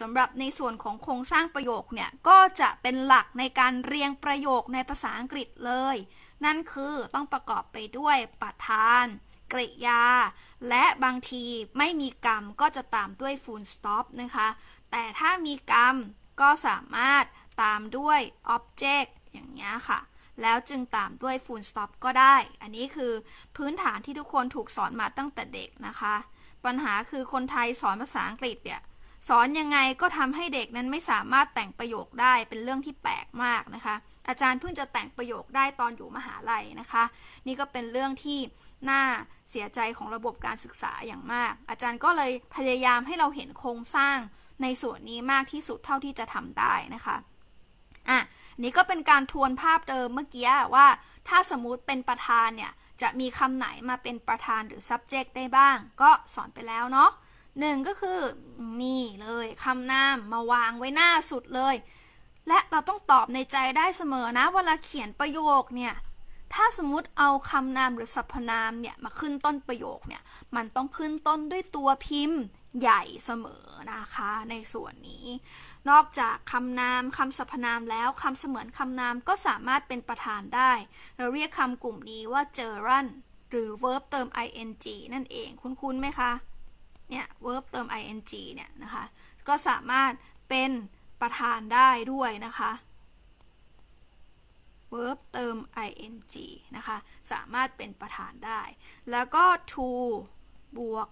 สำหรับในส่วนของโครงสร้างประโยคเนี่ย ก็จะเป็นหลักในการเรียงประโยคในภาษาอังกฤษเลย นั่นคือต้องประกอบไปด้วยประธานกริยา และบางทีไม่มีกรรมก็จะตามด้วยฟูลสต็อปนะคะแต่ถ้ามีกรรมก็สามารถตามด้วย object อย่างนี้ค่ะ แล้วจึงตามด้วย full stop ก็ได้ อันนี้คือพื้นฐานที่ทุกคนถูกสอนมาตั้งแต่เด็กนะคะ ปัญหาคือคนไทยสอนภาษาอังกฤษเนี่ยสอนยังไง ก็ทำให้เด็กนั้นไม่สามารถแต่งประโยคได้เป็นเรื่องที่แปลกมากนะคะ อาจารย์เพิ่งจะแต่งประโยคได้ตอนอยู่มหาลัยนะคะ นี่ก็เป็นเรื่องที่น่าเสียใจของระบบการศึกษาอย่างมาก อาจารย์ก็เลยพยายามให้เราเห็นโครงสร้างในส่วนนี้มากที่สุดเท่าที่จะทำได้นะคะอ่ะนี่ก็เป็นการทวนภาพเดิมเมื่อกี้ว่า ถ้าสมมติเป็นประธานเนี่ยจะมีคำไหนมาเป็นประธานหรือ subject ได้บ้าง ก็สอนไปแล้วเนาะหนึ่งก็คือนี่เลยคำนามมาวางไว้หน้าสุดเลย และเราต้องตอบในใจได้เสมอนะเวลาเขียนประโยคเนี่ยถ้าสมมติเอาคำนามหรือสรรพนามเนี่ยมาขึ้นต้นประโยคเนี่ยมันต้องขึ้นต้นด้วยตัวพิมพ์ใหญ่เสมอนะคะ ในส่วนนี้ นอกจากคำนาม คำสรรพนามแล้วคำเสมือนคำนามก็สามารถเป็นประธานได้เราเรียกคำกลุ่มนี้ว่า gerund หรือ verb เติม ing นั่นเองคุ้นๆ ไหมคะเนี่ย verb เติม ing เนี่ยนะคะ ก็สามารถเป็นประธานได้ด้วยนะคะ verb เติม ing นะคะ สามารถเป็นประธานได้ แล้วก็ to บวก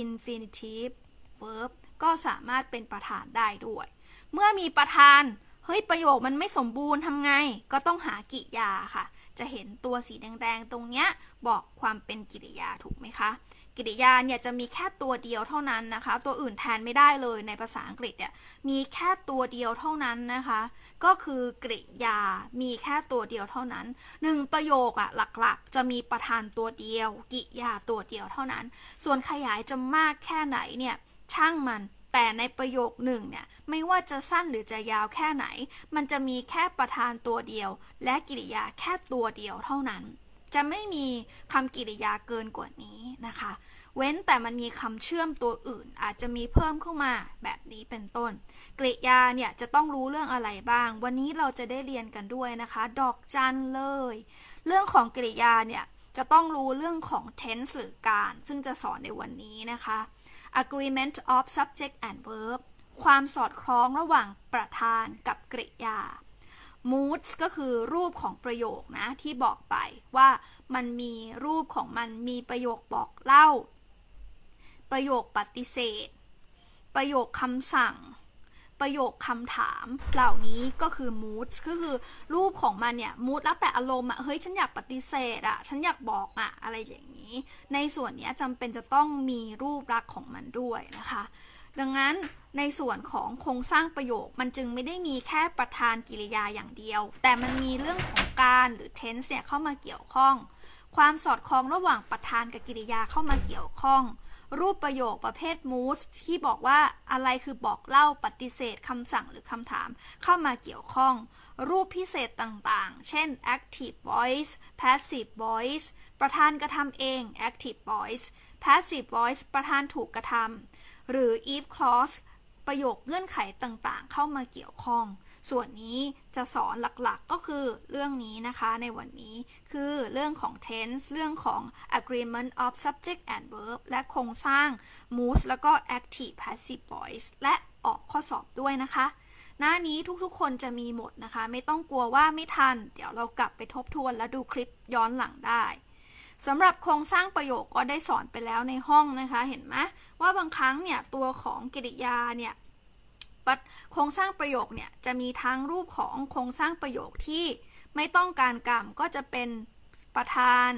infinitive verb ก็สามารถเป็นประธานได้ด้วย เมื่อมีประธาน เฮ้ยประโยคมันไม่สมบูรณ์ทำไง ก็ต้องหากิริยาค่ะ จะเห็นตัวสีแดงๆตรงเนี้ยบอกความเป็นกิริยาถูกไหมคะกริยาเนี่ยจะมีแค่ตัวเดียวเท่านั้นนะคะ ตัวอื่นแทนไม่ได้เลยในภาษาอังกฤษเนี่ยมีแค่ตัวเดียวเท่านั้นนะคะ ก็คือกริยา มีแค่ตัวเดียวเท่านั้น หนึ่งประโยคอะหลักๆ จะมีประธานตัวเดียว กริยาตัวเดียวเท่านั้น ส่วนขยายจะมากแค่ไหนเนี่ยช่างมัน แต่ในประโยคหนึ่งเนี่ยไม่ว่าจะสั้นหรือจะยาวแค่ไหน มันจะมีแค่ประธานตัวเดียว และกริยาแค่ตัวเดียวเท่านั้นจะไม่มีคำกริยาเกินกว่านี้นะคะ เว้นแต่มันมีคำเชื่อมตัวอื่นอาจจะมีเพิ่มเข้ามาแบบนี้เป็นต้นกริยาเนี่ยจะต้องรู้เรื่องอะไรบ้าง วันนี้เราจะได้เรียนกันด้วยนะคะ ดอกจันเลย เรื่องของกริยาเนี่ยจะต้องรู้เรื่องของ tense หรือการซึ่งจะสอนในวันนี้นะคะ agreement of subject and verb ความสอดคล้องระหว่างประธานกับกริยา moods ก็คือรูปของประโยคนะ ที่บอกไปว่ามันมีรูปของมันมีประโยคบอกเล่า ประโยคปฏิเสธ ประโยคคำสั่ง ประโยคคำถามเหล่านี้ก็คือ moods ก็คือรูปของมันเนี่ย mood แล้วแต่อารมณ์อะเฮ้ยฉันอยากปฏิเสธอะฉันอยากบอกอะอะไรอย่างนี้ ในส่วนนี้จำเป็นจะต้องมีรูปลักษ์ของมันด้วยนะคะดังนั้นในส่วนของโครงสร้างประโยค มันจึงไม่ได้มีแค่ประธานกิริยาอย่างเดียว แต่มันมีเรื่องของการหรือ tense เนี่ยเข้ามาเกี่ยวข้อง ความสอดคล้องระหว่างประธานกับกิริยาเข้ามาเกี่ยวข้อง รูปประโยคประเภท mood ที่บอกว่าอะไรคือบอกเล่าปฏิเสธคำสั่งหรือคำถามเข้ามาเกี่ยวข้อง รูปพิเศษต่างๆ เช่น active voice passive voice ประธานกระทำเอง active voice passive voice ประธานถูกกระทำหรือ if clause ประโยคเงื่อนไขต่างๆ เข้ามาเกี่ยวข้อง ส่วนนี้จะสอนหลักๆ ก็คือเรื่องนี้นะคะในวันนี้คือเรื่องของ tense เรื่องของ agreement of subject and verb และโครงสร้าง m o o e แล้วก็ active passive voice และออกข้อสอบด้วยนะคะ หน้านี้ทุก ๆ คนจะมีหมดนะคะ ไม่ต้องกลัวว่าไม่ทัน เดี๋ยวเรากลับไปทบทวนและดูคลิปย้อนหลังได้สำหรับโครงสร้างประโยคก็ได้สอนไปแล้วในห้องนะคะเห็นไหมว่าบางครั้งเนี่ยตัวของกริยาเนี่ยโครงสร้างประโยคเนี่ยจะมีทั้งรูปของโครงสร้างประโยคที่ไม่ต้องการกรรมก็จะเป็นประธาน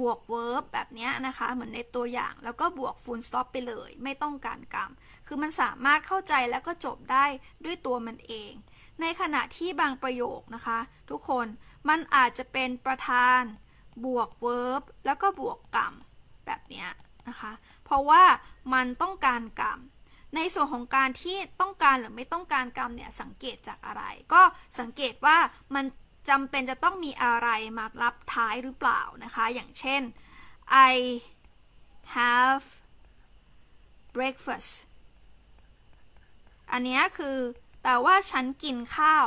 บวก verb แบบนี้นะคะเหมือนในตัวอย่างแล้วก็บวก full stop ไปเลย ไม่ต้องการกรรมคือมันสามารถเข้าใจแล้วก็จบได้ด้วยตัวมันเอง ในขณะที่บางประโยคนะคะ ทุกคนมันอาจจะเป็นประธานบวก verb แล้วก็บวกกรรมแบบนี้นะคะ เพราะว่ามันต้องการกรรม ในส่วนของการที่ต้องการหรือไม่ต้องการกรรมเนี่ยสังเกตจากอะไร ก็สังเกตว่ามันจำเป็นจะต้องมีอะไรมารับท้ายหรือเปล่านะคะ อย่างเช่น I have breakfast อันนี้คือแปลว่าฉันกินข้าว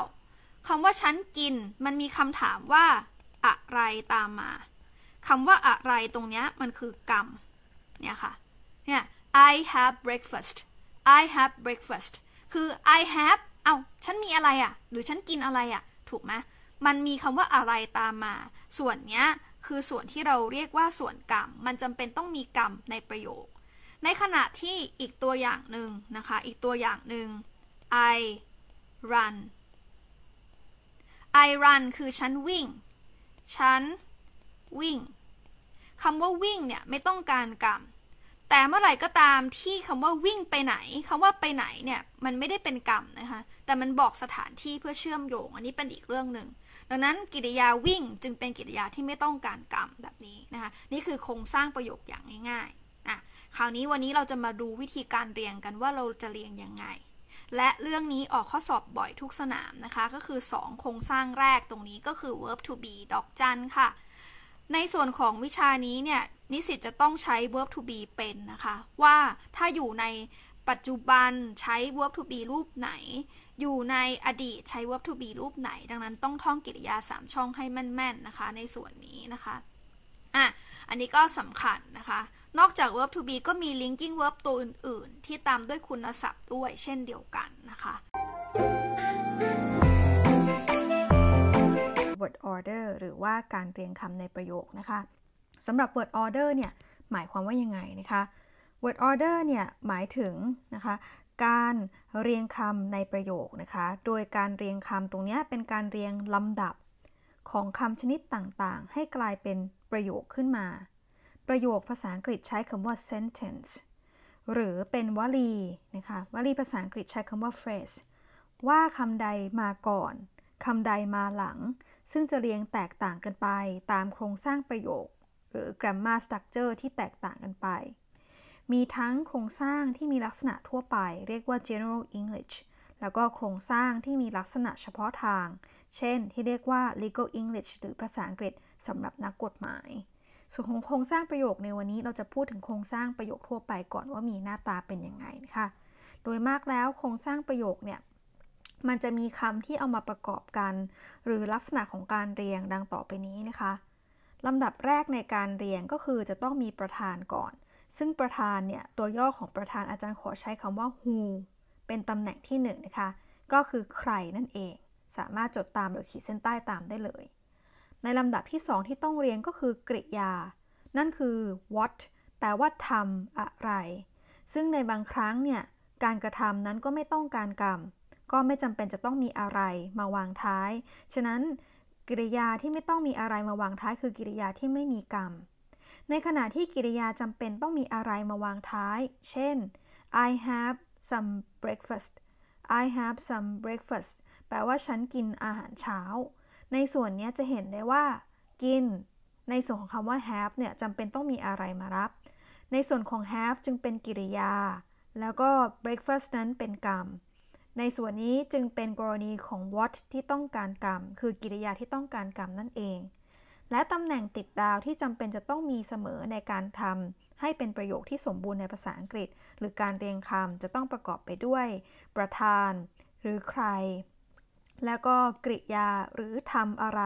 คำว่าฉันกินมันมีคำถามว่าอะไรตามมาคำว่าอะไรตรงเนี้ยมันคือกรรมเนี่ยค่ะ เนี่ย I have breakfast I have breakfast คือ I have เอา้าฉันมีอะไรอะ่ะหรือฉันกินอะไรอะ่ะถูกไหมมันมีคำว่าอะไรตามมา ส่วนเนี้ยคือส่วนที่เราเรียกว่าส่วนกรรม มันจำเป็นต้องมีกรรมในประโยค ในขณะที่อีกตัวอย่างหนึ่งนะคะอีกตัวอย่างหนึ่ง I run I run คือฉันวิ่งฉันวิ่งคำว่าวิ่งเนี่ยไม่ต้องการกรรมแต่เมื่อไหร่ก็ตามที่คำว่าวิ่งไปไหนคำว่าไปไหนเนี่ยมันไม่ได้เป็นกรรมนะคะแต่มันบอกสถานที่เพื่อเชื่อมโยง อันนี้เป็นอีกเรื่องหนึ่งดังนั้นกิริยาวิ่งจึงเป็นกิริยาที่ไม่ต้องการกรรมแบบนี้นะคะนี่คือโครงสร้างประโยคอย่างง่ายๆอ่ะคราวนี้วันนี้เราจะมาดูวิธีการเรียงกันว่าเราจะเรียงยังไงและเรื่องนี้ออกข้อสอบบ่อยทุกสนามนะคะก็คือ 2 โครงสร้างแรกตรงนี้ก็คือ verb to be ดอกจันค่ะ ในส่วนของวิชานี้เนี่ยนิสิตจะต้องใช้ verb to be เป็นนะคะ ว่าถ้าอยู่ในปัจจุบันใช้ verb to be รูปไหน อยู่ในอดีตใช้ verb to be รูปไหน ดังนั้นต้องท่องกริยา 3 ช่องให้แม่นๆนะคะในส่วนนี้นะคะอ่ะอันนี้ก็สำคัญนะคะ นอกจาก verb to be ก็มี linking verb ตัวอื่นๆ ที่ตามด้วยคุณศัพท์ด้วยเช่นเดียวกันนะคะ word order หรือว่าการเรียงคำในประโยค นะคะสำหรับ word order เนี่ยหมายความว่ายังไงนะคะ word order เนี่ยหมายถึงนะคะการเรียงคำในประโยค นะคะ โดยการเรียงคำตรงนี้เป็นการเรียงลำดับของคำชนิดต่างๆ ให้กลายเป็นประโยคขึ้นมา ประโยคภาษาอังกฤษใช้คำว่า sentence หรือเป็นวลีนะคะ วลีภาษาอังกฤษใช้คำว่า phrase ว่าคำใดมาก่อนคำใดมาหลัง ซึ่งจะเรียงแตกต่างกันไปตามโครงสร้างประโยคหรือ grammar structure ที่แตกต่างกันไป มีทั้งโครงสร้างที่มีลักษณะทั่วไปเรียกว่า general English แล้วก็โครงสร้างที่มีลักษณะเฉพาะทาง เช่น ที่เรียกว่า legal English หรือภาษาอังกฤษสำหรับนักกฎหมาย ส่วนของโครงสร้างประโยคในวันนี้เราจะพูดถึงโครงสร้างประโยคทั่วไปก่อนว่ามีหน้าตาเป็นยังไงนะคะโดยมากแล้วโครงสร้างประโยคเนี่ยมันจะมีคำที่เอามาประกอบกัน หรือลักษณะของการเรียงดังต่อไปนี้นะคะลำดับแรกในการเรียงก็คือจะต้องมีประธานก่อน ซึ่งประธานเนี่ยตัวย่อของประธานอาจารย์ขอใช้คำว่า who เป็นตำแหน่งที่1นนะคะก็คือใครนั่นเอง สามารถจดตามหรือขีดเส้นใต้ตามได้เลยในลำดับที่สองที่ต้องเรียนก็คือกริยา นั่นคือ what แปลว่าทำอะไร ซึ่งในบางครั้งเนี่ย การกระทำนั้นก็ไม่ต้องการกรรม ก็ไม่จำเป็นจะต้องมีอะไรมาวางท้าย ฉะนั้นกริยาที่ไม่ต้องมีอะไรมาวางท้าย คือกริยาที่ไม่มีกรรม ในขณะที่กริยาจำเป็นต้องมีอะไรมาวางท้าย เช่น I have some breakfast I have some breakfast แปลว่าฉันกินอาหารเช้าในส่วนนี้จะเห็นได้ว่ากิน ในส่วนของคำว่า have เนี่ยจำเป็นต้องมีอะไรมารับ ในส่วนของ have จึงเป็นกริยา แล้วก็ breakfast นั้นเป็นกรรม ในส่วนนี้จึงเป็นกรณีของ what ที่ต้องการกรรมคือกิริยาที่ต้องการกรรม นั่นเอง และตำแหน่งติดดาวที่จำเป็นจะต้องมีเสมอในการทำให้เป็นประโยคที่สมบูรณ์ในภาษาอังกฤษ หรือการเรียงคำจะต้องประกอบไปด้วย ประธานหรือใครแล้วก็กริยาหรือทำอะไร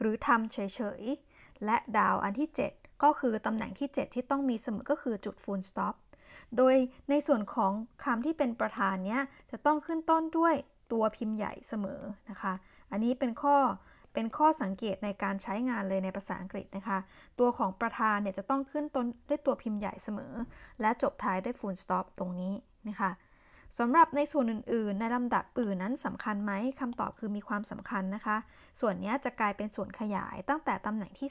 หรือทำเฉยๆ และดาวอันที่ 7 ก็คือตำแหน่งที่ 7 ที่ต้องมีเสมอ ก็คือจุดฟูลสต็อปโดยในส่วนของคำที่เป็นประธานเนี้ยจะต้องขึ้นต้นด้วยตัวพิมพ์ใหญ่เสมอนะคะ อันนี้เป็นข้อเป็นข้อสังเกตในการใช้งานเลยในภาษาอังกฤษนะคะ ตัวของประธานเนี่ยจะต้องขึ้นต้นด้วยตัวพิมพ์ใหญ่เสมอ และจบท้ายด้วย full stop ตรงนี้นะคะสำหรับในส่วนอื่นๆ ในลำดับอื่นนั้นสำคัญไหมคำตอบคือมีความสำคัญนะคะ ส่วนนี้จะกลายเป็นส่วนขยายตั้งแต่ตำแหน่งที่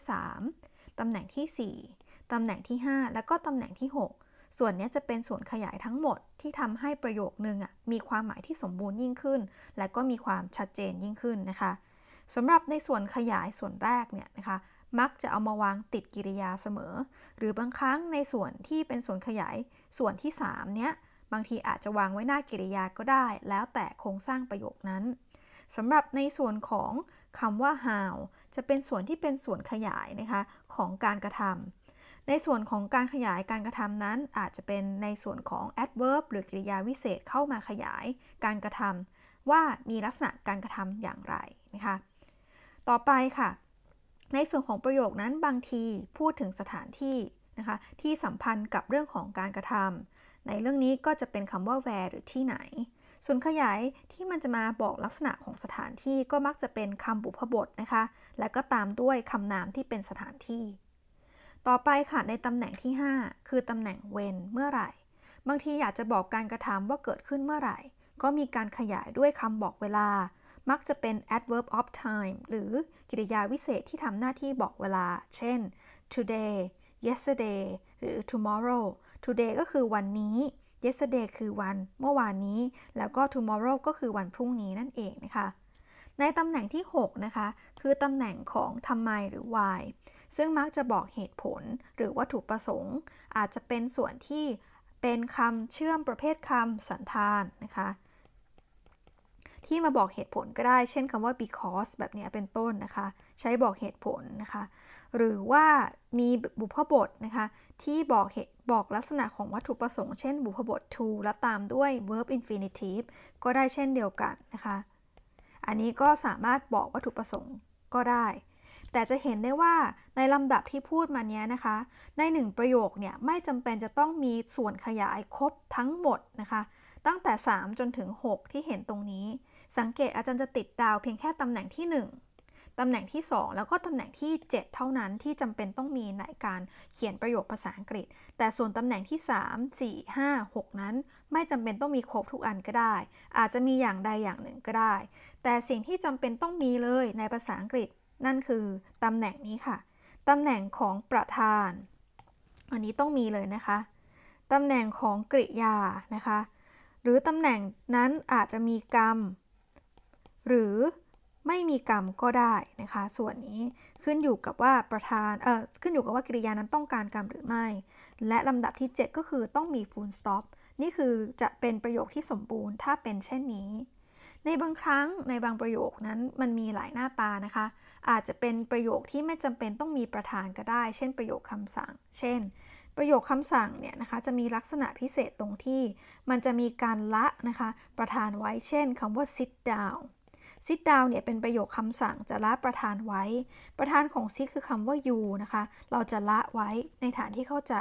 3ตำแหน่งที่ 4ตำแหน่งที่ 5 และก็ตำแหน่งที่ 6 ส่วนนี้จะเป็นส่วนขยายทั้งหมดที่ทำให้ประโยคนึงอ่ะมีความหมายที่สมบูรณ์ยิ่งขึ้น และก็มีความชัดเจนยิ่งขึ้นนะคะสำหรับในส่วนขยายส่วนแรกเนี่ยนะคะ มักจะเอามาวางติดกิริยาเสมอ หรือบางครั้งในส่วนที่เป็นส่วนขยายส่วนที่ 3 เนี้ยบางทีอาจจะวางไว้หน้ากริยาก็ได้ แล้วแต่โครงสร้างประโยคนั้นสำหรับในส่วนของคำว่า how จะเป็นส่วนที่เป็นส่วนขยายนะคะของการกระทำในส่วนของการขยายการกระทำนั้น อาจจะเป็นในส่วนของ adverb หรือกริยาวิเศษเข้ามาขยายการกระทำว่ามีลักษณะการกระทำอย่างไรนะคะต่อไปค่ะ ในส่วนของประโยคนั้นบางทีพูดถึงสถานที่นะคะที่สัมพันธ์กับเรื่องของการกระทำในเรื่องนี้ก็จะเป็นคำว่า where หรือที่ไหน ส่วนขยายที่มันจะมาบอกลักษณะของสถานที่ก็มักจะเป็นคำบุพบทนะคะ และก็ตามด้วยคำนามที่เป็นสถานที่ ต่อไปค่ะ ในตำแหน่งที่ 5 คือตำแหน่ง when เมื่อไหร่ บางทีอยากจะบอกการกระทำว่าเกิดขึ้นเมื่อไหร่ ก็มีการขยายด้วยคำบอกเวลา มักจะเป็น adverb of time หรือกริยาวิเศษที่ทำหน้าที่บอกเวลา เช่น today yesterday หรือ tomorrow today ก็คือวันนี้ yesterday คือวันเมื่อวานนี้ แล้วก็ tomorrow ก็คือวันพรุ่งนี้นั่นเองนะคะ ในตำแหน่งที่6นะคะ คือตำแหน่งของทำไมหรือ why ซึ่งมักจะบอกเหตุผล หรือวัตถุประสงค์ อาจจะเป็นส่วนที่เป็นคำเชื่อมประเภทคำสันธานนะคะ ที่มาบอกเหตุผลก็ได้ เช่นคำว่า because แบบนี้เป็นต้นนะคะ ใช้บอกเหตุผลนะคะ หรือว่ามีบุพบทนะคะที่บอกเหตุบอกลักษณะของวัตถุประสงค์เช่นบุพบท to และตามด้วย verb infinitive ก็ได้เช่นเดียวกันนะคะ อันนี้ก็สามารถบอกวัตถุประสงค์ก็ได้ แต่จะเห็นได้ว่าในลำดับที่พูดมานี้นะคะ ในหนึ่งประโยคเนี่ย ไม่จำเป็นจะต้องมีส่วนขยายครบทั้งหมดนะคะ ตั้งแต่ 3 จนถึง 6 ที่เห็นตรงนี้ สังเกตอาจารย์จะติดดาวเพียงแค่ตำแหน่งที่ 1ตำแหน่งที่ 2 แล้วก็ตำแหน่งที่ 7 เท่านั้นที่จำเป็นต้องมีในการเขียนประโยคภาษาอังกฤษ แต่ส่วนตำแหน่งที่3 4 5 6 นั้นไม่จำเป็นต้องมีครบทุกอันก็ได้ อาจจะมีอย่างใดอย่างหนึ่งก็ได้ แต่สิ่งที่จำเป็นต้องมีเลยในภาษาอังกฤษนั่นคือตำแหน่งนี้ค่ะตำแหน่งของประธานอันนี้ต้องมีเลยนะคะตำแหน่งของกริยานะคะหรือตำแหน่งนั้นอาจจะมีกรรม หรือไม่มีกรรมก็ได้นะคะส่วนนี้ขึ้นอยู่กับว่าประธาน เออขึ้นอยู่กับว่ากิริยานั้นต้องการกรรมหรือไม่ และลำดับที่ 7 ก็คือต้องมี full stop นี่คือจะเป็นประโยคที่สมบูรณ์ถ้าเป็นเช่นนี้ ในบางครั้งในบางประโยคนั้นมันมีหลายหน้าตานะคะ อาจจะเป็นประโยคที่ไม่จำเป็นต้องมีประธานก็ได้ เช่นประโยคคำสั่ง เช่น ประโยคคำสั่งเนี่ยนะคะจะมีลักษณะพิเศษตรงที่มันจะมีการละนะคะประธานไว้ เช่น คำว่า sit down sit down เนี่ยเป็นประโยคคำสั่งจะละประธานไว้ ประธานของ sit คือคำว่า you นะคะ เราจะละไว้ในฐานที่เข้าใจ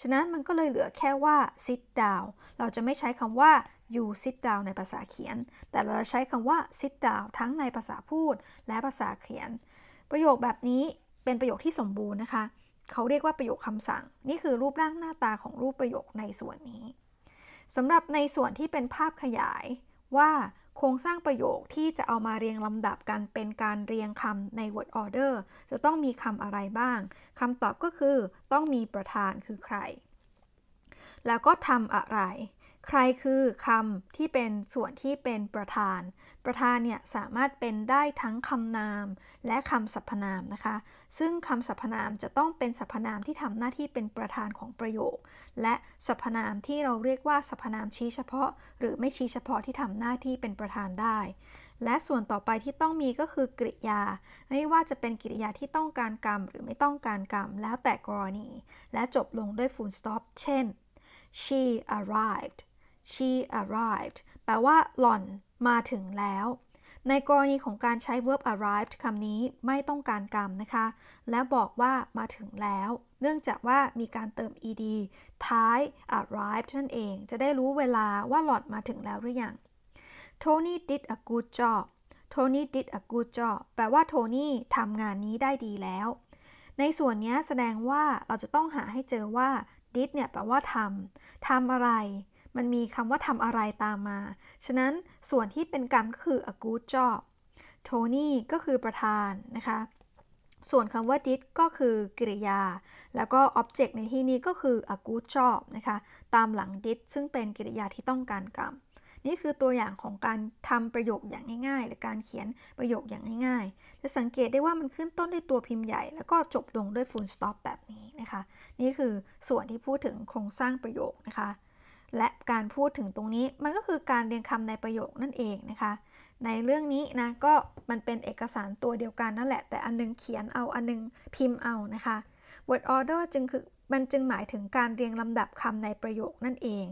ฉะนั้นมันก็เลยเหลือแค่ว่า sit down เราจะไม่ใช้คำว่า you sit down ในภาษาเขียน แต่เราจะใช้คำว่า sit down ทั้งในภาษาพูดและภาษาเขียน ประโยคแบบนี้เป็นประโยคที่สมบูรณ์นะคะ เขาเรียกว่าประโยคคำสั่งนี่คือรูปร่างหน้าตาของรูปประโยคในส่วนนี้สำหรับในส่วนที่เป็นภาพขยายว่าโครงสร้างประโยคที่จะเอามาเรียงลำดับกันเป็นการเรียงคำใน word order จะต้องมีคำอะไรบ้าง คำตอบก็คือ ต้องมีประธานคือใคร แล้วก็ทำอะไรใครคือคำที่เป็นส่วนที่เป็นประธาน ประธานเนี่ยสามารถเป็นได้ทั้งคำนาม และคำสรรพนามนะคะ ซึ่งคำสรรพนามจะต้องเป็นสรรพนามที่ทำหน้าที่เป็นประธานของประโยค และสรรพนามที่เราเรียกว่าสรรพนามชี้เฉพาะ หรือไม่ชี้เฉพาะที่ทำหน้าที่เป็นประธานได้ และส่วนต่อไปที่ต้องมีก็คือกริยา ไม่ว่าจะเป็นกริยาที่ต้องการกรรม หรือไม่ต้องการกรรมแล้วแต่กรณี และจบลงด้วย full stop เช่น she arrived she arrived แปลว่าหล่อนมาถึงแล้ว ในกรณีของการใช้ verb arrived คำนี้ไม่ต้องการกรรมนะคะ และบอกว่า มาถึงแล้ว เนื่องจากว่ามีการเติม ed ท้าย arrived นั่นเอง จะได้รู้เวลาว่าหล่อนมาถึงแล้วหรือยัง Tony did a good job Tony did a good job แปลว่าโทนี่ทำงานนี้ได้ดีแล้ว ในส่วนนี้แสดงว่าเราจะต้องหาให้เจอว่า did เนี่ยแปลว่าทำทำอะไรมันมีคำว่าทำอะไรตามมา ฉะนั้นส่วนที่เป็นกรรมก็คือ a good job โทนี่ก็คือประธานนะคะ ส่วนคำว่า did ก็คือกริยา แล้วก็ object ในที่นี้ก็คือ a good job นะคะ ตามหลัง did ซึ่งเป็นกริยาที่ต้องการกรรม นี่คือตัวอย่างของการทำประโยคอย่างง่าย ๆ หรือการเขียนประโยคอย่างง่ายๆ จะสังเกตได้ว่ามันขึ้นต้นด้วยตัวพิมพ์ใหญ่ แล้วก็จบลงด้วย full stop แบบนี้นะคะ นี่คือส่วนที่พูดถึงโครงสร้างประโยคนะคะและการพูดถึงตรงนี้มันก็คือการเรียงคำในประโยคนั่นเองนะคะ ในเรื่องนี้นะก็มันเป็นเอกสารตัวเดียวกันนั่นแหละ แต่อันนึงเขียนเอาอันนึงพิมพ์เอานะคะ word order จึงคือ มันจึงหมายถึงการเรียงลำดับคำในประโยคนั่นเอง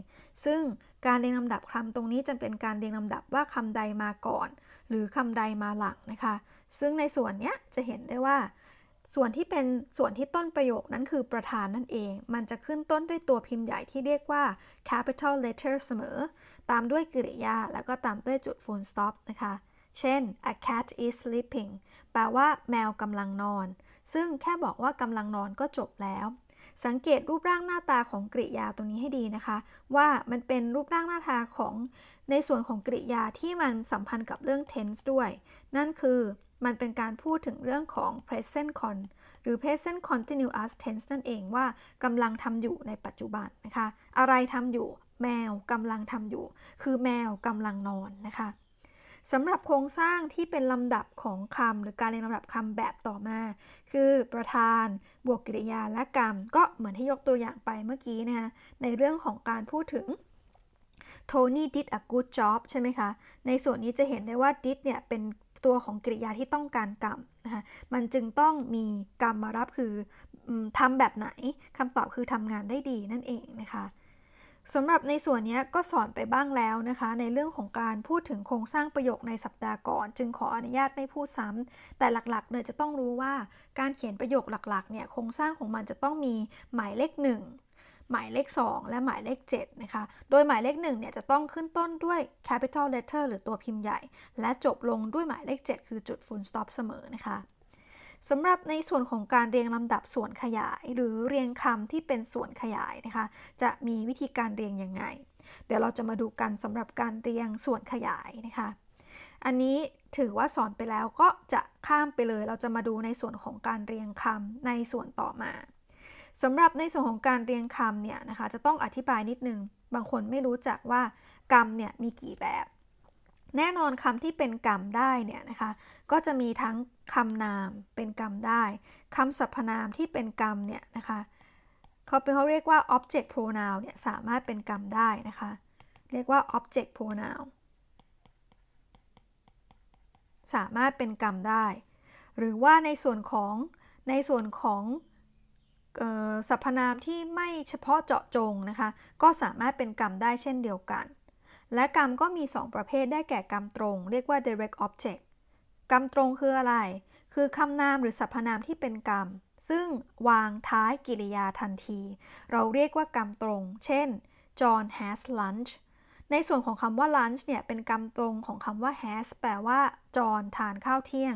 ซึ่งการเรียงลำดับคำตรงนี้จะเป็นการเรียงลำดับว่าคำใดมาก่อน หรือคำใดมาหลังนะคะซึ่งในส่วนนี้จะเห็นได้ว่าส่วนที่เป็นส่วนที่ต้นประโยคนั้นคือประธานนั่นเอง มันจะขึ้นต้นด้วยตัวพิมพ์ใหญ่ที่เรียกว่า capital letter เสมอ ตามด้วยกริยาแล้วก็ตามด้วยจุด full stop นะคะ เช่น a cat is sleeping แปลว่าแมวกำลังนอน ซึ่งแค่บอกว่ากำลังนอนก็จบแล้ว สังเกตรูปร่างหน้าตาของกริยาตัวนี้ให้ดีนะคะ ว่ามันเป็นรูปร่างหน้าตาของ ในส่วนของกริยาที่มันสัมพันธ์กับเรื่อง tense ด้วย นั่นคือมันเป็นการพูดถึงเรื่องของ present con หรือ present continuous tense นั่นเองว่ากำลังทำอยู่ในปัจจุบันนะคะ อะไรทำอยู่ แมวกำลังทำอยู่ คือแมวกำลังนอนนะคะสำหรับโครงสร้างที่เป็นลำดับของคำหรือการเรียงลำดับคำแบบต่อมา คือประธาน บวกกริยาและกรรมก็เหมือนที่ยกตัวอย่างไปเมื่อกี้นะคะ ในเรื่องของการพูดถึง Tony did a good job ใช่ไหมคะ ในส่วนนี้จะเห็นได้ว่า did เนี่ยเป็นตัวของกริยาที่ต้องการกรรมนะคะมันจึงต้องมีกรรมมารับคือทำแบบไหนคำตอบคือทำงานได้ดีนั่นเองนะคะสำหรับในส่วนนี้ก็สอนไปบ้างแล้วนะคะในเรื่องของการพูดถึงโครงสร้างประโยคในสัปดาห์ก่อน จึงขออนุญาตไม่พูดซ้ำแต่หลักๆเนี่ยจะต้องรู้ว่าการเขียนประโยคหลักๆเนี่ยโครงสร้างของมันจะต้องมีหมายเลขหนึ่งหมายเลข 2 และหมายเลข 7 นะคะ โดยหมายเลข 1เนี่ยจะต้องขึ้นต้นด้วย capital letter หรือตัวพิมพ์ใหญ่ และจบลงด้วยหมายเลข 7 คือจุด full stop เสมอนะคะสำหรับในส่วนของการเรียงลำดับส่วนขยาย หรือเรียงคำที่เป็นส่วนขยายนะคะจะมีวิธีการเรียงยังไง เดี๋ยวเราจะมาดูกันสำหรับการเรียงส่วนขยายนะคะอันนี้ถือว่าสอนไปแล้วก็จะข้ามไปเลย เราจะมาดูในส่วนของการเรียงคำในส่วนต่อมาสำหรับในส่วนของการเรียงคำเนี่ยนะคะ จะต้องอธิบายนิดนึงบางคนไม่รู้จักว่า กรรมเนี่ยมีกี่แบบ แน่นอนคำที่เป็นกรรมได้เนี่ยนะคะ ก็จะมีทั้งคำนามเป็นกรรมได้คำสรรพนามที่เป็นกรรมเนี่ยนะคะเขาเป็นเขาเรียกว่า object pronoun เนี่ยสามารถเป็นกรรมได้นะคะเรียกว่า object pronoun สามารถเป็นกรรมได้ หรือว่าในส่วนของในส่วนของสรรพนามที่ไม่เฉพาะเจาะจงนะคะก็สามารถเป็นกรรมได้เช่นเดียวกัน และกรรมก็มี 2 ประเภทได้แก่กรรมตรงเรียกว่า direct object กรรมตรงคืออะไร คือคำนามหรือสรรพนามที่เป็นกรรมซึ่งวางท้ายกิริยาทันที เราเรียกว่ากรรมตรงเช่น John has lunch ในส่วนของคำว่า lunch เนี่ยเป็นกรรมตรงของคำว่า has แปลว่า John ทานข้าวเที่ยง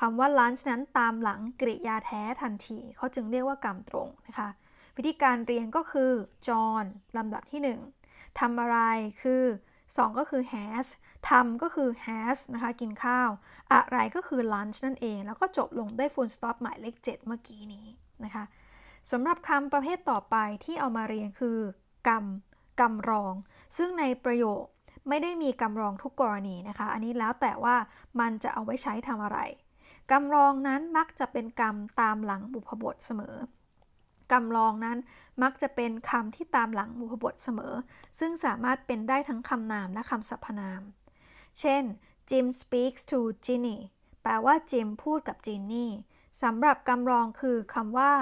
คำว่า lunch นั้นตามหลังกริยาแท้ทันที เขาจึงเรียกว่ากรรมตรงนะคะวิธีการเรียงก็คือ John ลำดับที่ 1 ทำอะไรคือ 2 ก็คือ has ทำก็คือ has นะคะ กินข้าว อะไรก็คือ lunch นั่นเอง แล้วก็จบลงได้ full stop หมายเลข7เมื่อกี้นี้นะคะ สำหรับคำประเภทต่อไปที่เอามาเรียนคือ กรรมกรรมรอง ซึ่งในประโยคไม่ได้มีกรรมรองทุกกรณีนะคะ อันนี้แล้วแต่ว่ามันจะเอาไว้ใช้ทำอะไรกรรมรองนั้นมักจะเป็นกรรมตามหลังบุพบทเสมอกรรมรองนั้นมักจะเป็นคำที่ตามหลังบุพบทเสมอ ซึ่งสามารถเป็นได้ทั้งคำนามและคำสรรพนาม เช่น Jim speaks to Ginny แปลว่าจิมพูดกับจินนี่สำหรับกำรองคือคำว่า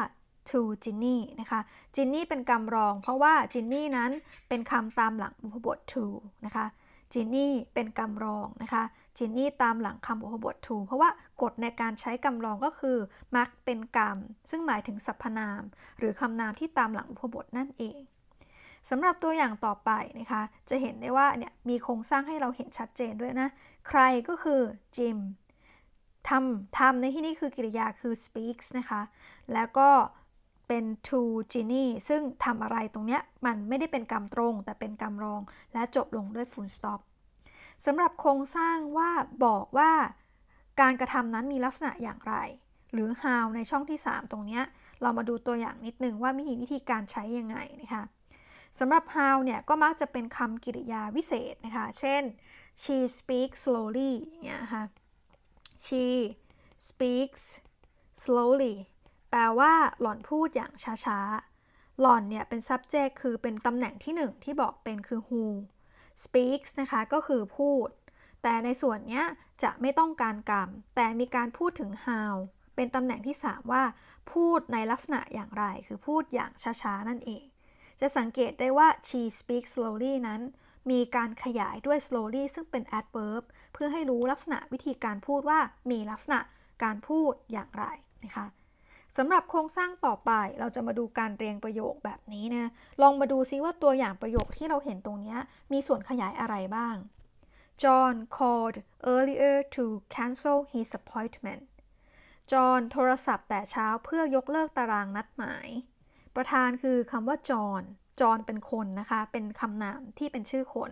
to Ginny นะคะ Ginny เป็นกำรองเพราะว่า Ginny นั้นเป็นคำตามหลังบุพบท to นะคะ Ginny เป็นกำรองนะคะจินนี่ตามหลังคำอุปบททูเพราะว่ากฎในการใช้กำรองก็คือมักเป็นกรรม ซึ่งหมายถึงสรรพนาม หรือคำนามที่ตามหลังอุปบทนั่นเองสำหรับตัวอย่างต่อไปนะคะจะเห็นได้ว่าเนี่ยมีโครงสร้างให้เราเห็นชัดเจนด้วยนะ ใครก็คือจิมทำทำในที่นี้คือกริยาคือ speaks นะคะ แล้วก็เป็น to g e n ี่ซึ่งทำอะไรตรงเนี้ยมันไม่ได้เป็นกรรมตรง แต่เป็นกรรมรองและจบลงด้วย full stop สำหรับโครงสร้างว่าบอกว่าการกระทำนั้นมีลักษณะอย่างไร หรือ how ในช่องที่ 3 ตรงนี้ เรามาดูตัวอย่างนิดนึงว่ามีวิธีการใช้ยังไงนะคะสำหรับ how เนี่ยก็มักจะเป็นคำกริยาวิเศษนะคะเช่น she speaks slowly อย่างเงี้ยค่ะ she speaks slowly แปลว่าหล่อนพูดอย่างช้าๆ หล่อนเนี่ยเป็น subject คือเป็นตำแหน่งที่ 1 ที่บอกเป็นคือ who speaks นะคะก็คือพูด แต่ในส่วนนี้จะไม่ต้องการกรรม แต่มีการพูดถึง how เป็นตำแหน่งที่ 3 ว่า พูดในลักษณะอย่างไร คือพูดอย่างช้าๆ นั่นเอง จะสังเกตได้ว่า she speaks slowly นั้นมีการขยายด้วย slowly ซึ่งเป็น adverb เพื่อให้รู้ลักษณะวิธีการพูดว่ามีลักษณะการพูดอย่างไรนะคะสำหรับโครงสร้างต่อไป เราจะมาดูการเรียงประโยคแบบนี้นะลองมาดูซิว่าตัวอย่างประโยคที่เราเห็นตรงนี้ มีส่วนขยายอะไรบ้าง John called earlier to cancel his appointment จอห์นโทรศัพท์แต่เช้าเพื่อยกเลิกตารางนัดหมาย ประธานคือคำว่าจอห์นจอห์นเป็นคนนะคะ เป็นคำนามที่เป็นชื่อคน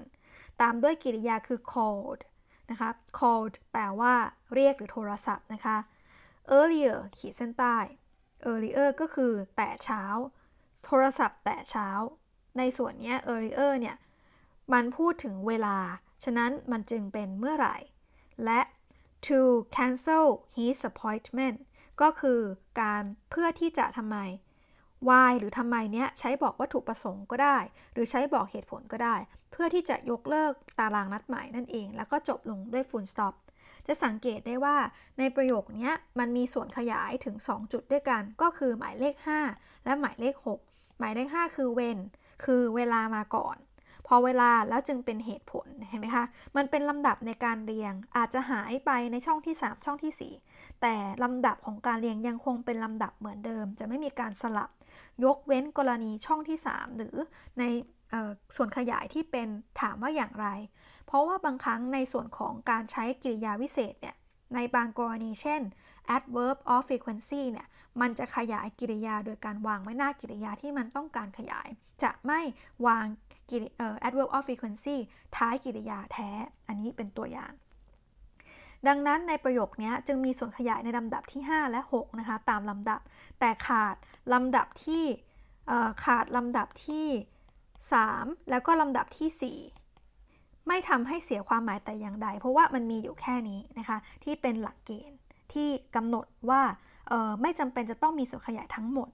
ตามด้วยกริยาคือ called นะคะ called แปลว่าเรียกหรือโทรศัพท์นะคะ earlier ขีดเส้นใต้ earlier ก็คือแต่เช้า โทรศัพท์แต่เช้าในส่วนนี้ earlier เนี่ย มันพูดถึงเวลา ฉะนั้นมันจึงเป็นเมื่อไหร่ และ to cancel his appointment ก็คือการเพื่อที่จะทำไม why หรือทำไมเนี้ยใช้บอกวัตถุประสงค์ก็ได้ หรือใช้บอกเหตุผลก็ได้ เพื่อที่จะยกเลิกตารางนัดหมายนั่นเอง แล้วก็จบลงด้วย full stop จะสังเกตได้ว่าในประโยคนี้มันมีส่วนขยายถึง 2 จุดด้วยกัน ก็คือหมายเลข 5 และหมายเลข 6 หมายเลข5คือเวนคือเวลามาก่อนพอเวลาแล้วจึงเป็นเหตุผลเห็นไหมคะมันเป็นลำดับในการเรียง อาจจะหายไปในช่องที่ 3 ช่องที่ 4 แต่ลำดับของการเรียงยังคงเป็นลำดับเหมือนเดิม จะไม่มีการสลับ ยกเว้นกรณีช่องที่ 3 หรือในส่วนขยายที่เป็นถามว่าอย่างไรเพราะว่าบางครั้งในส่วนของการใช้กริยาวิเศษเนี่ย ในบางกรณีเช่น adverb of frequency เนี่ย มันจะขยายกริยาโดยการวางไว้หน้ากริยาที่มันต้องการขยาย จะไม่วาง adverb of frequency ท้ายกริยาแท้ อันนี้เป็นตัวอย่าง ดังนั้นในประโยคนี้จึงมีส่วนขยายในลำดับที่ 5 และ6นะคะ ตามลำดับ แต่ขาดลำดับที่ขาดลำดับที่ 3 แล้วก็ลำดับที่ 4ไม่ทำให้เสียความหมายแต่อย่างใด เพราะว่ามันมีอยู่แค่นี้นะคะ ที่เป็นหลักเกณฑ์ที่กำหนดว่าไม่จำเป็นจะต้องมีส่วนขยายทั้งหมด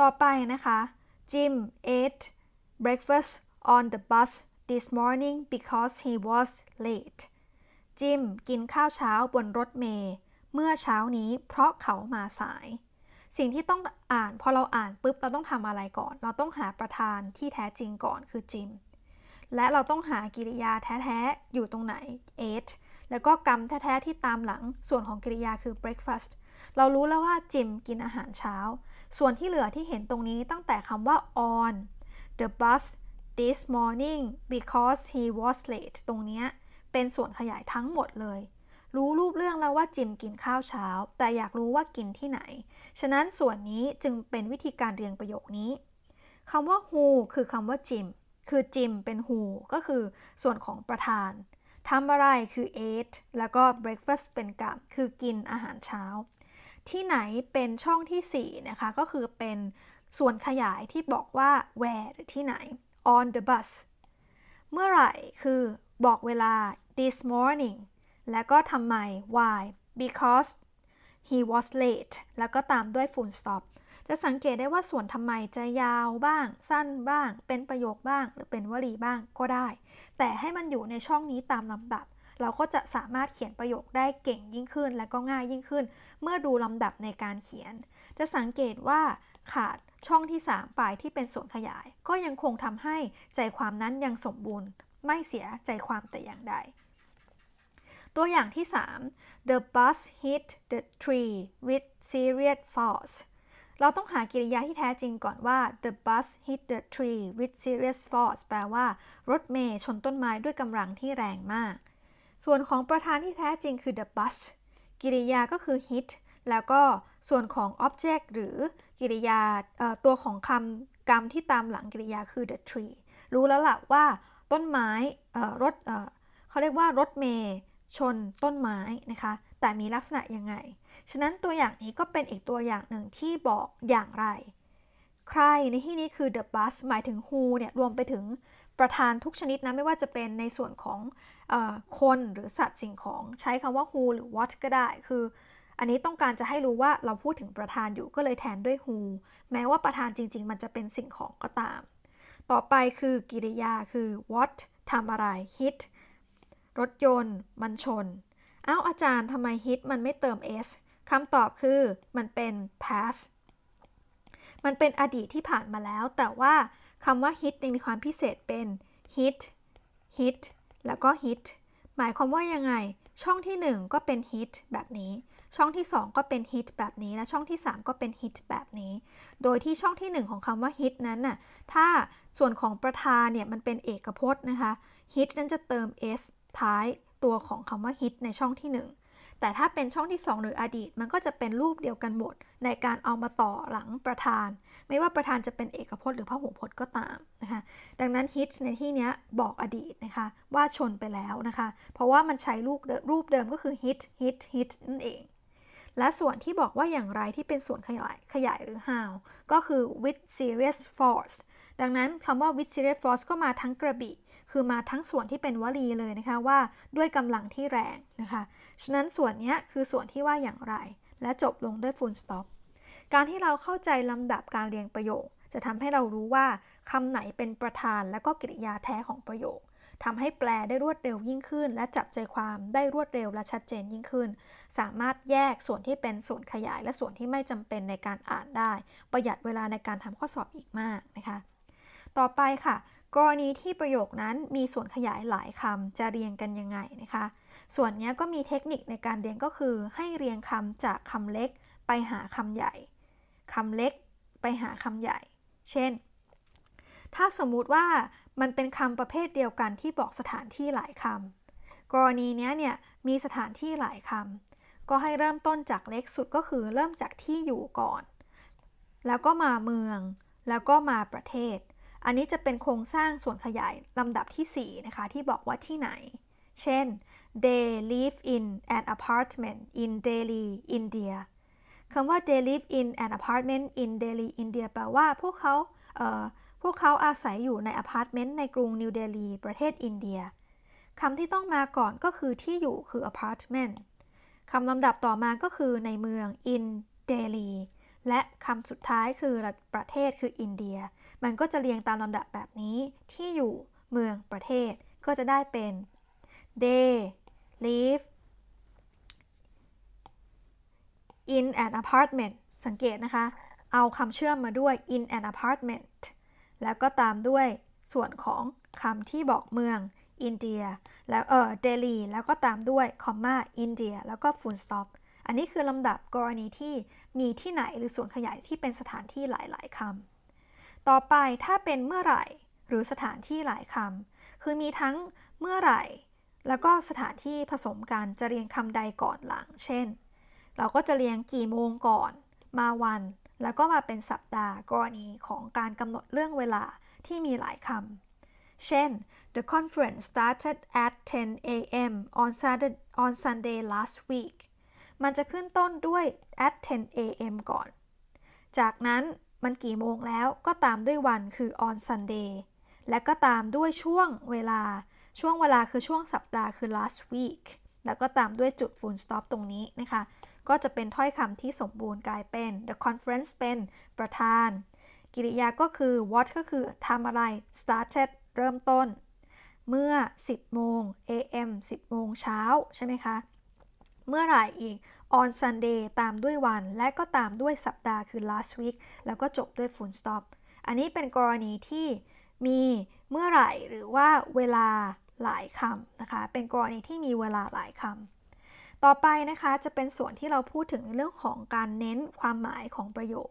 ต่อไปนะคะ Jim ate breakfast on the bus this morning because he was late จิมกินข้าวเช้าบนรถเมล์เมื่อเช้านี้เพราะเขามาสาย สิ่งที่ต้องอ่านพอเราอ่านปุ๊บเราต้องทำอะไรก่อน เราต้องหาประธานที่แท้จริงก่อนคือจิมและเราต้องหากิริยาแท้ ๆ อยู่ตรงไหน ate แล้วก็กรรมแท้ ๆ ที่ตามหลังส่วนของกิริยาคือ breakfast เรารู้แล้วว่าจิมกินอาหารเช้า ส่วนที่เหลือที่เห็นตรงนี้ตั้งแต่คำว่า on the bus this morning because he was late ตรงนี้เป็นส่วนขยายทั้งหมดเลย รู้รูปเรื่องแล้วว่าจิมกินข้าวเช้า แต่อยากรู้ว่ากินที่ไหน ฉะนั้นส่วนนี้จึงเป็นวิธีการเรียงประโยคนี้คำว่า who คือคำว่าจิมคือจิมเป็น หูก็คือส่วนของประธานทำอะไรคือ ate แล้วก็ breakfast เป็นกับคือกินอาหารเช้า ที่ไหนเป็นช่องที่ 4 นะคะ ก็คือเป็นส่วนขยายที่บอกว่า where หรือที่ไหน on the bus เมื่อ ไหร่ คือบอกเวลา this morning แล้วก็ทำไม why because he was late แล้วก็ตามด้วย full stop จะสังเกตได้ว่าส่วนทำไมจะยาวบ้าง สั้นบ้าง เป็นประโยคบ้าง หรือเป็นวลีบ้างก็ได้ แต่ให้มันอยู่ในช่องนี้ตามลำดับ เราก็จะสามารถเขียนประโยคได้เก่งยิ่งขึ้นและก็ง่ายยิ่งขึ้น เมื่อดูลำดับในการเขียน จะสังเกตว่าขาดช่องที่3าปที่เป็นส่วนขยาย ก็ยังคงทำให้ใจความนั้นยังสมบูรณ์ ไม่เสียใจความแต่อย่างใด ตัวอย่างที่3 the bus hit the tree with serious force เราต้องหากิริยาที่แท้จริงก่อนว่า the bus hit the tree with serious force แปลว่ารถเมย์ชนต้นไม้ด้วยกำลังที่แรงมาก ส่วนของประธานที่แท้จริงคือ the bus กิริยาก็คือ hit แล้วก็ส่วนของ object หรือกริยาตัวของคำกรรมที่ตามหลังกริยาคือ the tree รู้แล้วล่ะว่าต้นไม้รถเขาเรียกว่ารถเมย์ชนต้นไม้นะคะ แต่มีลักษณะยังไงฉะนั้นตัวอย่างนี้ก็เป็นอีกตัวอย่างหนึ่งที่บอกอย่างไร ใครในที่นี้คือ the bus หมายถึง who เนี่ยรวมไปถึงประธานทุกชนิดนะไม่ว่าจะเป็นในส่วนของอคนหรือสัตว์สิ่งของใช้คำว่า who หรือ what ก็ได้ คืออันนี้ต้องการจะให้รู้ว่าเราพูดถึงประธานอยู่ก็เลยแทนด้วย who แม้ว่าประธานจริงๆ มันจะเป็นสิ่งของก็ตาม ต่อไปคือกิริยาคือ what ทำอะไร hit รถยนต์มันชน เอ้าอาจารย์ทำไม hit มันไม่เติม s คำตอบคือมันเป็น past มันเป็นอดีตที่ผ่านมาแล้ว แต่ว่าคำว่า hit มีความพิเศษเป็น hit hit แล้วก็ hit หมายความว่ายังไง ช่องที่ 1 ก็เป็น hit แบบนี้ ช่องที่ 2 ก็เป็น hit แบบนี้และช่องที่ 3 ก็เป็น hit แบบนี้ โดยที่ช่องที่ 1 ของคำว่า hit นั้นน่ะ ถ้าส่วนของประธานเนี่ยมันเป็นเอกพจน์นะคะ hit นั้นจะเติม s ท้ายตัวของคำว่า hit ในช่องที่ 1แต่ถ้าเป็นช่องที่ 2 หรืออดีตมันก็จะเป็นรูปเดียวกันหมดในการเอามาต่อหลังประธาน ไม่ว่าประธานจะเป็นเอกพจน์หรือพหุพจน์ก็ตามนะคะ ดังนั้น h i t ในที่นี้บอกอดีตนะคะ ว่าชนไปแล้วนะคะ เพราะว่ามันใช้รูปรูปเดิมก็คือ hit hit hit นั่นเอง และส่วนที่บอกว่าอย่างไรที่เป็นส่วนขยายขยายหรือ how ก็คือ with serious force ดังนั้นคำว่า with serious force ก็มาทั้งกระบี่คือมาทั้งส่วนที่เป็นวลีเลยนะคะว่าด้วยกำลังที่แรงนะคะ ฉะนั้นส่วนนี้คือส่วนที่ว่าอย่างไร และจบลงด้วย full stop การที่เราเข้าใจลำดับการเรียงประโยค จะทำให้เรารู้ว่าคำไหนเป็นประธานและก็กริยาแท้ของประโยคทำให้แปลได้รวดเร็วยิ่งขึ้น และจับใจความได้รวดเร็ว และชัดเจนยิ่งขึ้น สามารถแยกส่วนที่เป็นส่วนขยาย และส่วนที่ไม่จำเป็นในการอ่านได้ ประหยัดเวลาในการทำข้อสอบอีกมากนะคะต่อไปค่ะกรณีที่ประโยคนั้นมีส่วนขยายหลายคำจะเรียงกันยังไงนะคะส่วนนี้ก็มีเทคนิคในการเรียงก็คือ ให้เรียงคำจากคำเล็ก ไปหาคำใหญ่คำเล็กไปหาคำใหญ่ เช่น ถ้าสมมุติว่ามันเป็นคำประเภทเดียวกันที่บอกสถานที่หลายคำกรณีนี้เนี่ยมีสถานที่หลายคำก็ให้เริ่มต้นจากเล็กสุดก็คือเริ่มจากที่อยู่ก่อน แล้วก็มาเมือง แล้วก็มาประเทศอันนี้จะเป็นโครงสร้างส่วนขยาย ลำดับที่ 4 นะคะ ที่บอกว่าที่ไหน เช่น they live in an apartment in Delhi India คำว่า they live in an apartment in Delhi India แปลว่าพวกเขาเพวกเขาอาศัยอยู่ในอพาร์ตเมนต์ในกรุงนิวเดลีประเทศอินเดีย คำที่ต้องมาก่อนก็คือที่อยู่คืออพาร์ตเมนต์คำลำดับต่อมาก็คือในเมือง in Delhi และคำสุดท้ายคือประเทศคืออินเดียมันก็จะเรียงตามลำดับแบบนี้ที่อยู่เมืองประเทศ ก็จะได้เป็น they live in an apartment สังเกตนะคะ เอาคำเชื่อมมาด้วย in an apartment แล้วก็ตามด้วยส่วนของคำที่บอกเมืองอินเดียแล้วเออเดลีแล้วก็ตามด้วยคอมมาอินเดียแล้วก็ฟูลสต็อปอันนี้คือลำดับกรณีที่มีที่ไหนหรือส่วนขยายที่เป็นสถานที่หลายๆคำต่อไปถ้าเป็นเมื่อไหร่หรือสถานที่หลายคำคือมีทั้งเมื่อไหร่ แล้วก็สถานที่ผสมกันจะเรียงคำใดก่อนหลัง เช่น เราก็จะเรียงกี่โมงก่อน มาวัน แล้วก็มาเป็นสัปดาห์กรณีของการกำหนดเรื่องเวลาที่มีหลายคำเช่น the conference started at 10 a.m. on Saturday on Sunday last week มันจะขึ้นต้นด้วย at 10 a.m. ก่อน จากนั้นมันกี่โมงแล้วก็ตามด้วยวันคือ on Sunday และก็ตามด้วยช่วงเวลาช่วงเวลาคือช่วงสัปดาห์คือ last week แล้วก็ตามด้วยจุด full stop ตรงนี้นะคะ ก็จะเป็นถ้อยคำที่สมบูรณ์กลายเป็น the conference เป็นประธาน กิริยาก็คือ what ก็คือทำอะไร started เริ่มต้น เมื่อ 10 โมง am 10 โมงเช้าใช่ไหมคะ เมื่อไหร่อีก on Sunday ตามด้วยวันและก็ตามด้วยสัปดาห์ คือ last week แล้วก็จบด้วย full stop อันนี้เป็นกรณีที่มีเมื่อไหร่หรือว่าเวลาหลายคำนะคะ เป็นกรณีที่มีเวลาหลายคำ ต่อไปนะคะจะเป็นส่วนที่เราพูดถึงในเรื่องของการเน้นความหมายของประโยค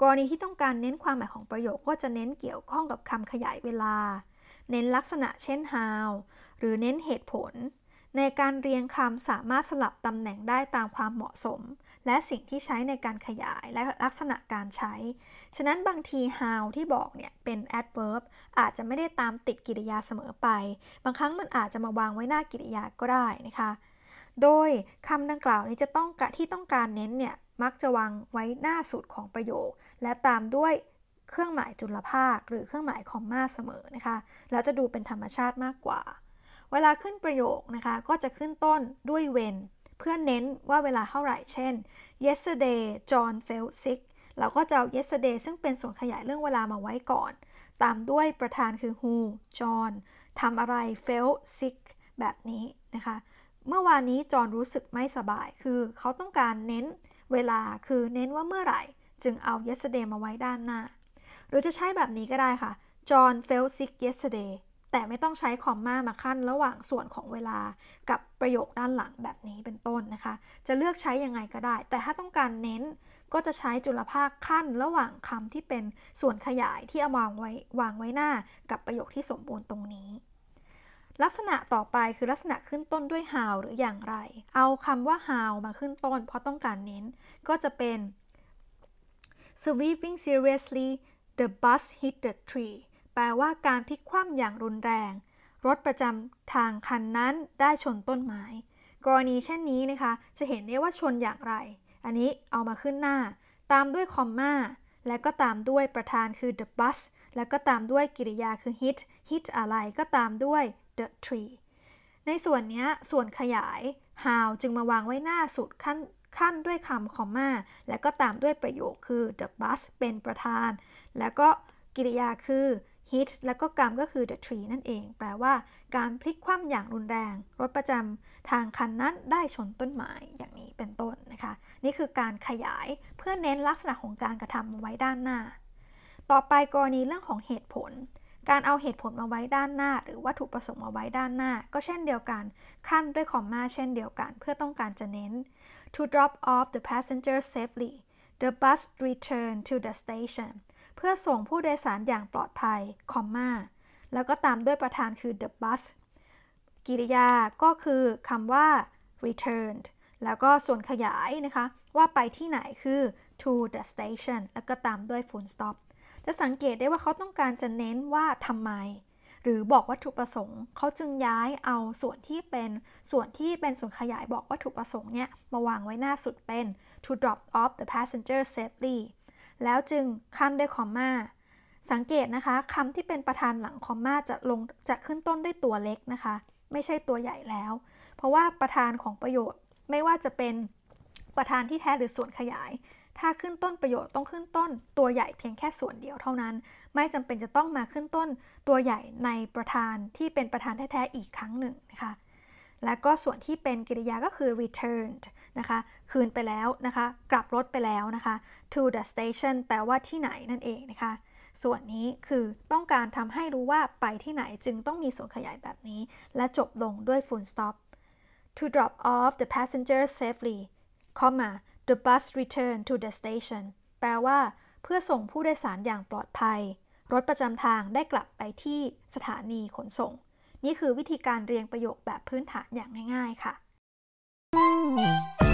กรณีที่ต้องการเน้นความหมายของประโยคก็จะเน้นเกี่ยวข้องกับคำขยายเวลา เน้นลักษณะเช่น how หรือเน้นเหตุผลในการเรียงคำสามารถสลับตำแหน่งได้ตามความเหมาะสม และสิ่งที่ใช้ในการขยายและลักษณะการใช้ ฉะนั้นบางที how ที่บอกเนี่ยเป็น adverb อาจจะไม่ได้ตามติดกริยาเสมอไป บางครั้งมันอาจจะมาวางไว้หน้ากริยาก็ได้นะคะ โดยคำดังกล่าวนี้จะต้องที่ต้องการเน้นเนี่ยมักจะวางไว้หน้าสุดของประโยค และตามด้วยเครื่องหมายจุลภาคหรือเครื่องหมายคอมมาเสมอนะคะแล้วจะดูเป็นธรรมชาติมากกว่าเวลาขึ้นประโยคนะคะก็จะขึ้นต้นด้วย when เพื่อเน้นว่าเวลาเท่าไหร่เช่น yesterday John fell sick เราก็จะเอา yesterday ซึ่งเป็นส่วนขยายเรื่องเวลามาไว้ก่อน ตามด้วยประธานคือ who John ทำอะไร felt sick แบบนี้นะคะ เมื่อวานนี้จอนรู้สึกไม่สบายคือเขาต้องการเน้นเวลาคือเน้นว่าเมื่อไหร่ จึงเอา yesterday มาไว้ด้านหน้า หรือจะใช้แบบนี้ก็ได้ค่ะ John felt sick yesterday แต่ไม่ต้องใช้ คอมมามาขั้นระหว่างส่วนของเวลา กับประโยคด้านหลังแบบนี้เป็นต้นนะคะจะเลือกใช้ยังไงก็ได้ แต่ถ้าต้องการเน้น ก็จะใช้จุลภาคขั้นระหว่างคำที่เป็นส่วนขยายที่เอาวางไว้ วางไว้หน้า กับประโยคที่สมบูรณ์ตรงนี้ ลักษณะต่อไปคือลักษณะขึ้นต้นด้วย how หรืออย่างไร เอาคำว่า how มาขึ้นต้นเพราะต้องการเน้นก็จะเป็น sweeping seriously the bus hit the tree แปลว่าการพลิกคว่ำอย่างรุนแรง รถประจำทางคันนั้นได้ชนต้นไม้ กรณีเช่นนี้นะคะ จะเห็นได้ว่าชนอย่างไร อันนี้เอามาขึ้นหน้า ตามด้วยคอมมาและก็ตามด้วยประธานคือ the bus แล้วก็ตามด้วยกริยาคือ hit hit อะไร ก็ตามด้วย the tree ในส่วนนี้ส่วนขยาย how จึงมาวางไว้หน้าสุดขั้น ขั้นด้วยคำคอมมาและก็ตามด้วยประโยคคือ the bus เป็นประธาน แล้วก็กิริยาคือ hit และก็กรรมก็คือ the tree นั่นเอง แปลว่าการพลิกคว่ำอย่างรุนแรง รถประจำทางคันนั้นได้ชนต้นไม้อย่างนี้เป็นต้น นะคะ นี่คือการขยายเพื่อเน้นลักษณะของการกระทำไว้ด้านหน้า ต่อไปกรณีเรื่องของเหตุผล การเอาเหตุผลมาไว้ด้านหน้า หรือวัตถุประสงค์มาไว้ด้านหน้าก็เช่นเดียวกันขั้นด้วยคอมมาเช่นเดียวกันเพื่อต้องการจะเน้น to drop off the passenger safely the bus returned to the station เพื่อส่งผู้โดยสารอย่างปลอดภัยคอมมาแล้วก็ตามด้วยประธานคือ the bus กิริยาก็คือคำว่า returned แล้วก็ส่วนขยายนะคะ ว่าไปที่ไหนคือ to the station แล้วก็ตามด้วย full stop จะสังเกตได้ว่าเขาต้องการจะเน้นว่าทำไม หรือบอกวัตถุประสงค์ เขาจึงย้ายเอาส่วนที่เป็นส่วนที่เป็นส่วนขยายบอกวัตถุประสงค์เนี่ยมาวางไว้หน้าสุดเป็น to drop off the passenger safely แล้วจึงขั้นด้วยคอมมาสังเกตนะคะคำที่เป็นประธานหลังคอมมาจะลงจะขึ้นต้นด้วยตัวเล็กนะคะ ไม่ใช่ตัวใหญ่แล้ว เพราะว่าประธานของประโยชน์ไม่ว่าจะเป็นประธานที่แท้หรือส่วนขยาย ถ้าขึ้นต้นประโยชน์ต้องขึ้นต้นตัวใหญ่เพียงแค่ส่วนเดียวเท่านั้น ไม่จำเป็นจะต้องมาขึ้นต้นตัวใหญ่ในประธานที่เป็นประธานแท้ๆอีกครั้งหนึ่งนะคะและก็ส่วนที่เป็นกริยาก็คือ returned นะคะ คืนไปแล้วนะคะ กลับรถไปแล้วนะคะ to the station แปลว่าที่ไหนนั่นเองนะคะ ส่วนนี้คือต้องการทำให้รู้ว่าไปที่ไหนจึงต้องมีส่วนขยายแบบนี้ และจบลงด้วย full stop to drop off the passengers safely comma the bus return to the station แปลว่าเพื่อส่งผู้โดยสารอย่างปลอดภัย รถประจำทางได้กลับไปที่สถานีขนส่ง นี่คือวิธีการเรียงประโยคแบบพื้นฐานอย่างง่ายๆค่ะ Mm-hmm.